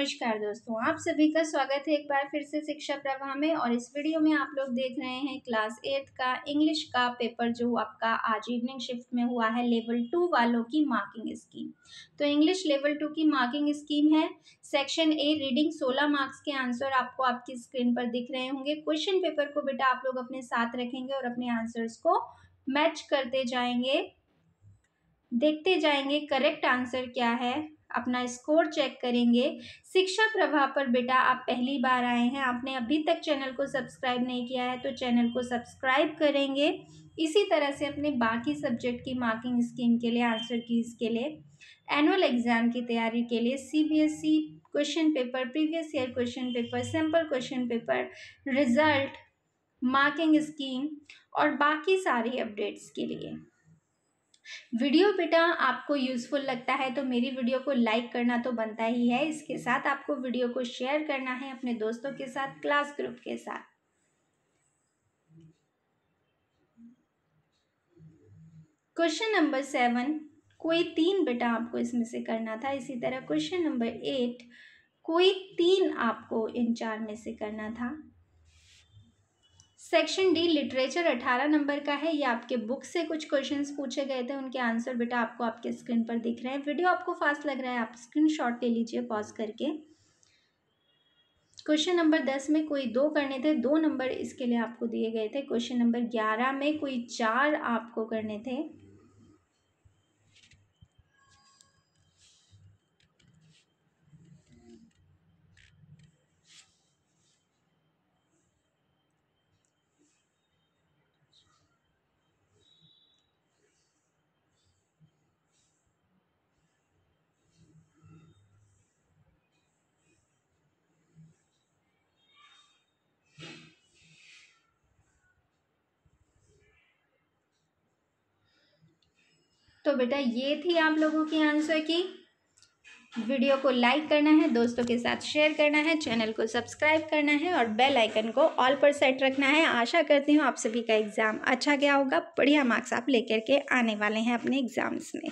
नमस्कार दोस्तों आप सभी का स्वागत है एक बार फिर से शिक्षा प्रभा में और इस वीडियो में आप लोग देख रहे हैं क्लास एट्थ का इंग्लिश का पेपर जो आपका आज इवनिंग शिफ्ट में हुआ है लेवल टू वालों की मार्किंग स्कीम तो इंग्लिश लेवल टू की मार्किंग स्कीम है सेक्शन ए रीडिंग सोलह मार्क्स के आंसर आपको आपकी स्क्रीन पर दिख रहे होंगे क्वेश्चन पेपर को बेटा आप लोग अपने साथ रखेंगे और अपने आंसर्स को मैच करते जाएंगे देखते जाएंगे करेक्ट आंसर क्या है अपना स्कोर चेक करेंगे शिक्षा प्रभाव पर बेटा आप पहली बार आए हैं आपने अभी तक चैनल को सब्सक्राइब नहीं किया है तो चैनल को सब्सक्राइब करेंगे इसी तरह से अपने बाकी सब्जेक्ट की मार्किंग स्कीम के लिए आंसर कीज के लिए एनुअल एग्ज़ाम की तैयारी के लिए CBSE question paper previous year question paper sample question paper result marking scheme और बाकी सारी अपडेट्स के लिए वीडियो बेटा आपको यूज़फुल लगता है तो मेरी वीडियो को लाइक करना तो बनता ही है इसके साथ आपको वीडियो को शेयर करना है अपने दोस्तों के साथ क्लास ग्रुप के साथ क्वेश्चन नंबर सेवन कोई तीन बेटा आपको इसमें से करना था इसी तरह क्वेश्चन नंबर एट कोई तीन आपको इन चार में से करना था सेक्शन डी लिटरेचर अठारह नंबर का है ये आपके बुक से कुछ क्वेश्चंस पूछे गए थे उनके आंसर बेटा आपको आपके स्क्रीन पर दिख रहे हैं वीडियो आपको फास्ट लग रहा है आप स्क्रीनशॉट ले लीजिए पॉज करके क्वेश्चन नंबर दस में कोई दो करने थे दो नंबर इसके लिए आपको दिए गए थे क्वेश्चन नंबर ग्यारह में कोई चार आपको करने थे तो बेटा ये थी आप लोगों की आंसर की वीडियो को लाइक करना है दोस्तों के साथ शेयर करना है चैनल को सब्सक्राइब करना है और बेल आइकन को ऑल पर सेट रखना है आशा करती हूँ आप सभी का एग्ज़ाम अच्छा गया होगा बढ़िया मार्क्स आप लेकर के आने वाले हैं अपने एग्ज़ाम्स में